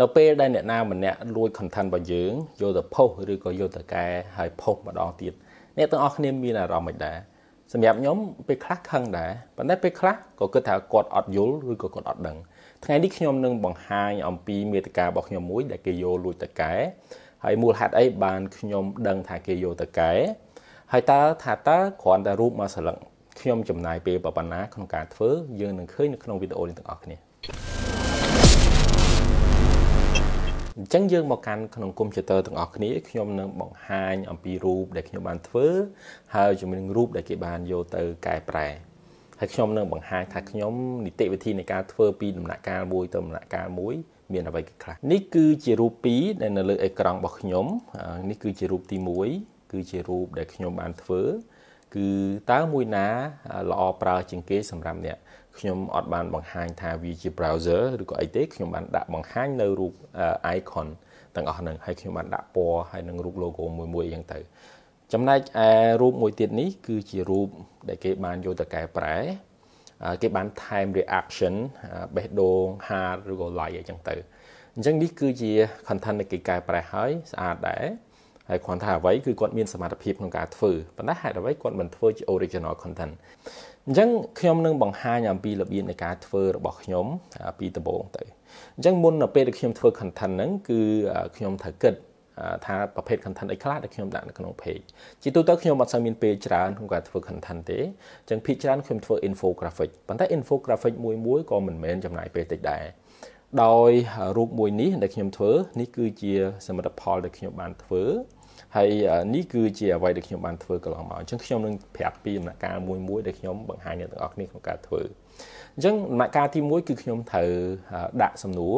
នៅពេលដែលអ្នកណាម្នាក់លួច content របស់យើងយកទៅ post ឬក៏យកទៅកែហើយ post ម្ដងទៀតអ្នកទាំងអស់គ្នាមានអារម្មណ៍មិនដែរសម្រាប់ខ្ញុំពេលខ្លះខឹងដែរប៉ុន្តែពេលខ្លះក៏គិតថាគាត់អត់យល់ឬក៏គាត់អត់ដឹង ថ្ងៃនេះខ្ញុំនឹងបង្ហាញអំពីមេតិការរបស់ខ្ញុំមួយដែលគេយកលួចទៅកែហើយមូលហេតុអីបានខ្ញុំដឹងថាគេយកទៅកែហើយតើថាតើគ្រាន់តែរូបមកសន្លឹកខ្ញុំចំណាយពេលប៉ុណ្ណាក្នុងការធ្វើយើងនឹងឃើញនៅក្នុងវីដេអូនេះទាំងអស់គ្នាញ្ចឹងយើងមកកាន់ក្នុងកុំព្យូទ័រទាំងអស់គ្នាខ្ញុំនឹងបង្ហាញអំពីរូបដែលខ្ញុំបានធ្វើហើយជាមួយនឹងរូបដែលគេបានយកទៅកែប្រែហើយខ្ញុំនឹងបង្ហាញថាខ្ញុំនីតិវិធីនៃការធ្វើពីដំណាក់កាលមួយទៅដំណាក់កាលមួយមានអ្វីខ្លះនេះគឺជារូប2ដែលនៅលើអេក្រង់របស់ខ្ញុំនេះគឺជារូបទី1គឺជារូបដែលខ្ញុំបានធ្វើគឺតើមួយណាល្អប្រើ ជាងគេសម្រាប់អ្នកខ្ញុំអត់បានបង្ហាញថាវាជា browser ឬក៏អីទេខ្ញុំបានដាក់បង្ហាញនៅរូប icon ទាំងអស់ហ្នឹងហើយខ្ញុំបានដាក់ពណ៌ហើយនឹងរូប logo មួយមួយអញ្ចឹងទៅចំណែកឯរូបមួយទៀតនេះគឺជារូប ដែលគេបានយកទៅកែប្រែគេបានថែម reaction បេះដូង heart ឬក៏ like អីចឹងទៅអញ្ចឹងនេះគឺជា content ដែលគេកែប្រែហើយស្អាតដែរហើយគ្រាន់ថាអ្វីគឺគាត់មានសមត្ថភាពក្នុងការធ្វើប៉ុន្តែហេតុអ្វីគាត់មិនធ្វើជា original content អញ្ចឹងខ្ញុំនឹងបង្ហាញអំពីរបៀបនៃការធ្វើរបស់ខ្ញុំពីដំបូងទៅអញ្ចឹងមុនពេលដែលខ្ញុំធ្វើ content ហ្នឹងគឺខ្ញុំត្រូវគិតថាប្រភេទ content អីខ្លះដែលខ្ញុំដាក់នៅក្នុង page ជាទូទៅខ្ញុំអត់សូវមានពេលច្រើនក្នុងការធ្វើ content ទេអញ្ចឹងភាគច្រើនខ្ញុំធ្វើ infographic ប៉ុន្តែ infographic មួយមួយក៏មិនមែនចំណាយពេលតិចដែរដោយ រូបមួយនេះដែលខ្ញុំធ្វើនេះគឺជា សមិទ្ធផលដែលខ្ញុំបានធ្វើហើយនេះគឺជាអ្វីដែលខ្ញុំបានធ្វើកន្លងមកអញ្ចឹងខ្ញុំនឹងប្រាប់ពីដំណាក់កាលមួយមួយដែលខ្ញុំបង្ហាញអ្នកទាំងអស់គ្នាក្នុងការធ្វើអញ្ចឹងដំណាក់កាលទី1គឺខ្ញុំត្រូវដាក់សំណួរ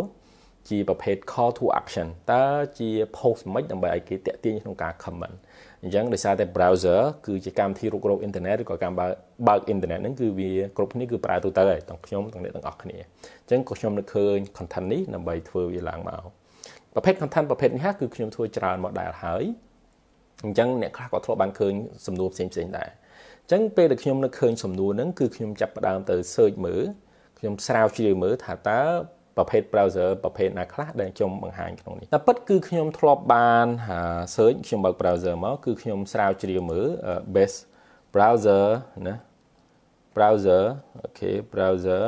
ជាប្រភេទ call to action តើជា post មិនដើម្បីឲ្យគេតាក់ទាញក្នុងការ comment អញ្ចឹងដោយសារតែ browser គឺជាកម្មវិធីរុករកអ៊ីនធឺណិតឬក៏ការបើកបើកអ៊ីនធឺណិតហ្នឹងគឺវាគ្រប់គ្នាគឺប្រើទូទៅហើយទាំងខ្ញុំទាំងអ្នកទាំងអស់គ្នាអញ្ចឹងក៏ខ្ញុំនឹកឃើញ content នេះដើម្បីធ្វើវាឡើងមកប្រភេទ content ប្រភេទនេះគឺខ្ញុំធ្វើច្រើនមកដែរហើយអញ្ចឹងអ្នកខ្លះក៏ធ្លាប់បានឃើញសំណួរផ្សេងផ្សេងដែរអញ្ចឹងពេលដែលខ្ញុំនៅឃើញសំណួរហ្នឹងគឺខ្ញុំចាប់ផ្ដើមទៅ search មើលខ្ញុំស្រាវជ្រាវមើលថាតើប្រភេទ browser ប្រភេទណាខ្លះដែលខ្ញុំបង្ហាញក្នុងនេះតែពិតគឺខ្ញុំធ្លាប់បានហា search ខ្ញុំបើក browser មកគឺខ្ញុំស្រាវជ្រាវមើល best browser ណា browser អូខេ browser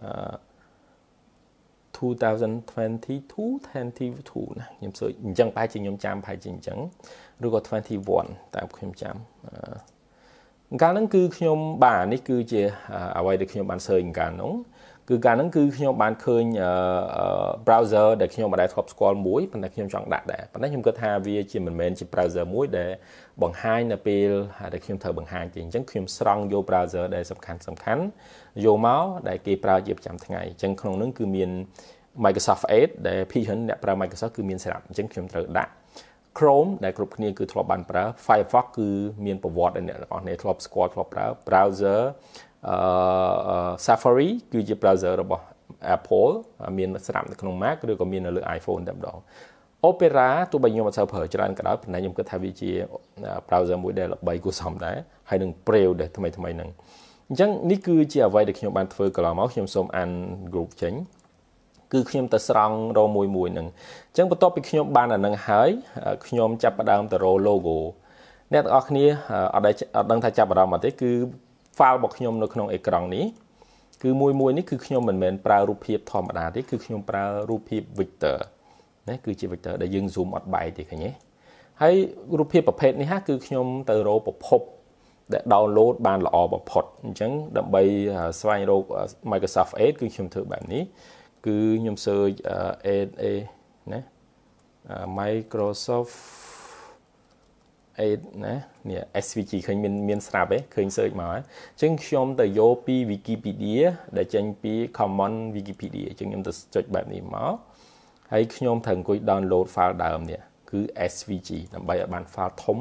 អឺ2022 22ណាខ្ញុំសួរអញ្ចឹងប្រហែលជាខ្ញុំចាំប្រហែលជាអញ្ចឹងឬក៏21តាមខ្ញុំចាំអង្ការហ្នឹងគឺ ខ្ញុំបាទនេះគឺជាអ្វីដែលខ្ញុំបានសើចអង្ការហ្នឹងគឺកាលហ្នឹងគឺខ្ញុំបានឃើញ browser ដែលខ្ញុំមិនដែលធ្លាប់ស្គាល់មួយប៉ុន្តែខ្ញុំចង់ដាក់ដែរប៉ុន្តែខ្ញុំគិតថាវាជាមិនមែនជា browser មួយដែលបង្ហាញនៅពេលដែលខ្ញុំត្រូវបង្ហាញទេអញ្ចឹងខ្ញុំស្រង់យក browser ដែលសំខាន់សំខាន់យកមកដែលគេប្រើជាប្រចាំថ្ងៃអញ្ចឹងក្នុងហ្នឹងគឺមាន Microsoft Edge ដែល Pigeon អ្នកប្រើ Microsoft គឺមានសម្រាប់អញ្ចឹងខ្ញុំត្រូវដាក់ Chrome ដែលគ្រប់គ្នាគឺធ្លាប់បានប្រើ Firefox គឺមានប្រវត្តិដែលអ្នកទាំងអស់គ្នាធ្លាប់ស្គាល់ធ្លាប់ប្រើ browser Safari គឺជា browser របស់ Apple មានស្រាប់នៅក្នុង Mac ឬក៏មាននៅលើ iPhone តែម្ដង Opera ទោះបីខ្ញុំអត់សូវប្រើច្រើនក៏ដោយប៉ុន្តែខ្ញុំគិតថាវាជា browser មួយដែលល្បីគួរសមដែរហើយនឹង Braille ដែរថ្មីថ្មីហ្នឹងអញ្ចឹងនេះគឺជាអ្វីដែលខ្ញុំបានធ្វើកន្លងមកខ្ញុំសូមអាន group ចេញគឺខ្ញុំទៅស្រង់រមួយមួយហ្នឹងអញ្ចឹងបន្ទាប់ពីខ្ញុំបានអាហ្នឹងហើយខ្ញុំចាប់ផ្ដើមទៅរ logo អ្នកទាំងអស់គ្នាអត់ដឹងថាចាប់អារម្មណ៍អត់ទេគឺ file របស់ខ្ញុំនៅក្នុងអេក្រង់នេះគឺមួយមួយនេះគឺខ្ញុំមិនមែនប្រើរូបភាពធម្មតាទេគឺខ្ញុំប្រើរូបភាព vector ណាគឺជា vector ដែលយើង zoom អត់បែកទេឃើញទេហើយរូបភាពប្រភេទនេះហ่าគឺខ្ញុំ ទៅរកប្រភពដែល download បានល្អបំផុតអញ្ចឹងដើម្បីស្វែងរក Microsoft Edge គឺខ្ញុំធ្វើបែបនេះគឺខ្ញុំ search Edge ណា Microsoft អេណានេះ SVG ឃើញមានមានស្រាប់ឯងឃើញ search មកឯងអញ្ចឹងខ្ញុំទៅយកពី Wikipedia ដែលចេញពី Common Wikipedia អញ្ចឹងខ្ញុំទៅចុចបែបនេះមកហើយខ្ញុំត្រូវអង្គុយ download file ដើមនេះគឺ SVG ដើម្បីឲ្យបាន file ធំ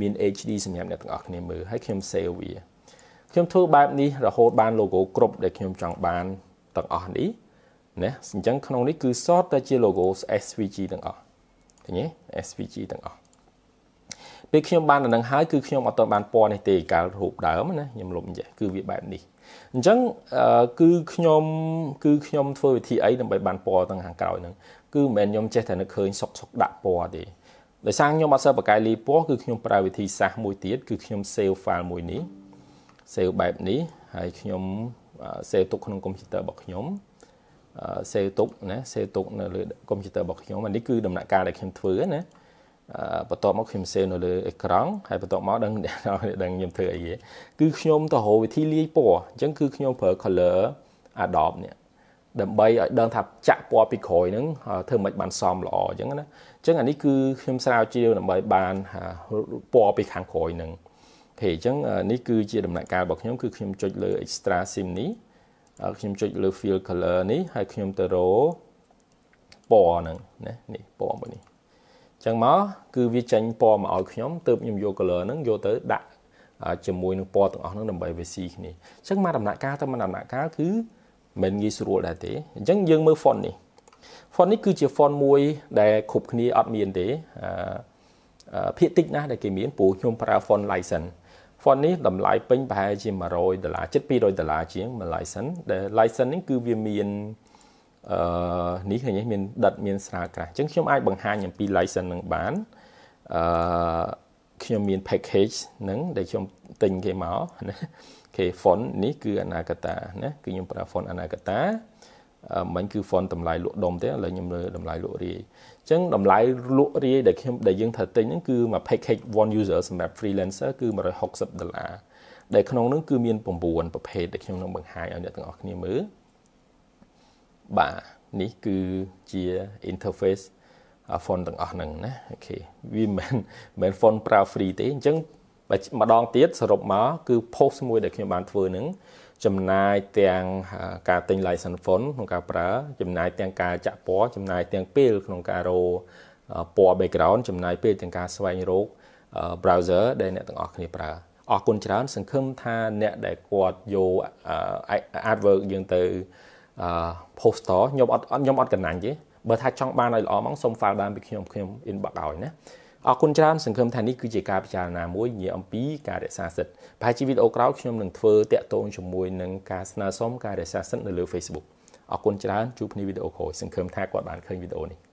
មាន HD សម្រាប់អ្នកទាំងអស់គ្នាមើលហើយខ្ញុំ save វាខ្ញុំធ្វើបែបនេះរហូតបាន logo គ្រប់ដែលខ្ញុំចង់បានទាំងអស់នេះណាអញ្ចឹងក្នុងនេះគឺសតតែជា logo SVG ទាំងអស់ឃើញទេ SVG ទាំងអស់ពេលខ្ញុំបានដំណឹងហើយគឺខ្ញុំអត់ទាន់បានពណ៌នេះទេកាលរូបដើមណាខ្ញុំលុបចេះគឺវាបែបនេះអញ្ចឹងគឺខ្ញុំគឺខ្ញុំធ្វើវិធីអីដើម្បីបានពណ៌ទាំងខាងក្រោយហ្នឹងគឺមិនមែនខ្ញុំចេះតែនឹកឃើញសុកសុកដាក់ពណ៌ទេដោយសារខ្ញុំអត់សូវបកកាយលីពណ៌គឺខ្ញុំប្រើវិធីសាស្ត្រមួយទៀតគឺខ្ញុំ save file មួយនេះ save បែបនេះហើយខ្ញុំ save ទុកក្នុងកុំព្យូទ័ររបស់ខ្ញុំសេទុកណាសេទុកនៅលើកុំព្យូទ័ររបស់ខ្ញុំអានេះគឺដំណាក់កាលដែលខ្ញុំធ្វើណាបន្ទាប់មកខ្ញុំសេវនៅលើអេក្រង់ហើយបន្ទាប់មកដឹងដឹងខ្ញុំធ្វើអីគឺខ្ញុំទៅរកវិធីលាយពណ៌អញ្ចឹងគឺខ្ញុំប្រើ color Adobe នេះដើម្បីឲ្យដឹងថាចាក់ពណ៌ពីក្រោយហ្នឹងធ្វើមិនបានសមល្អអញ្ចឹងណាអញ្ចឹងអានេះគឺខ្ញុំស្រាវជ្រាវដើម្បី បានពណ៌ពីខាងក្រោយហ្នឹងហេអញ្ចឹងនេះគឺជាដំណាក់កាលរបស់ខ្ញុំគឺខ្ញុំចុចលើ extra sim នេះខ្ញុំចុចលើ fill color នេះហើយខ្ញុំទៅរកពណ៌ហ្នឹងណានេះពណ៌មួយនេះចឹងមក គឺវាចេញពណ៌មកឲ្យខ្ញុំទើបខ្ញុំយក color ហ្នឹងយកទៅ ដាក់ជាមួយនឹងពណ៌ទាំងអស់ហ្នឹងដើម្បីវាស៊ីគ្នាអញ្ចឹងមកដំណាក់កាលទៅមកដំណាក់កាលគឺមិនងាយស្រួលដែរទេអញ្ចឹងយើងមើល font នេះ font នេះគឺជា font មួយដែលគ្រប់គ្នាអត់មានទេអឺភាគតិចណាស់ដែលគេមានព្រោះខ្ញុំប្រើ font license font នេះតម្លៃពេញប្រហែល ជា100ដុល្លារ700ដុល្លារជាងមួយ license ដែល license នេះគឺវាមានអឺនេះឃើញមានដិតមានស្រាលក្រាស់អញ្ចឹងខ្ញុំអាចបង្ហាញអំពី license នឹងបានអឺខ្ញុំមាន package ហ្នឹងដែលខ្ញុំទិញគេមកណាគេ font នេះគឺអនាគតាណាគឺខ្ញុំប្រើ font អនាគតាមិនគឺ font តម្លៃលក់ដុំទេឥឡូវខ្ញុំលើតម្លៃលក់រាយអញ្ចឹងតម្លៃលក់រាយដែលខ្ញុំដែលយើងត្រូវទិញហ្នឹងគឺមួយ package one user សម្រាប់ freelancer គឺ160ដុល្លារដែលក្នុងហ្នឹងគឺមាន9ប្រភេទដែលខ្ញុំនឹងបង្ហាញឲ្យអ្នកទាំងអស់គ្នាមើលបាទនេះគឺជា interface font ទាំងអស់ហ្នឹងណាអូខេវាមិនមិន font ប្រើ free ទេអញ្ចឹងម្ដងទៀតសរុបមក គឺ post មួយដែលខ្ញុំបានធ្វើហ្នឹងចំណាយទាំងការទិញ license font ក្នុងការប្រើចំណាយទាំងការចាក់ពណ៌ចំណាយទាំងពេលក្នុងការរពណ៌ background ចំណាយពេលទាំងការស្វែងរក browser ដែលអ្នកទាំងអស់គ្នាប្រើអរគុណច្រើន សង្ឃឹមថាអ្នកដែលគាត់យក artwork យើងទៅអឺ poster ខ្ញុំអត់ខ្ញុំអត់កណាញ់ទេបើថាចង់បានឲ្យល្អមកសូម file ដើមពីខ្ញុំខ្ញុំ inbox ឲ្យណាអរគុណច្រើនសង្ឃឹមថានេះគឺជាការពិចារណាមួយងារអំពីការរក្សាសិទ្ធិប្រហែលជាវីដេអូក្រោយខ្ញុំនឹងធ្វើតាក់ទងជាមួយនឹងការស្នើសុំការរក្សាសិទ្ធិនៅលើ Facebook អរគុណច្រើនជួបគ្នាវីដេអូក្រោយសង្ឃឹមថាគាត់បានឃើញវីដេអូនេះ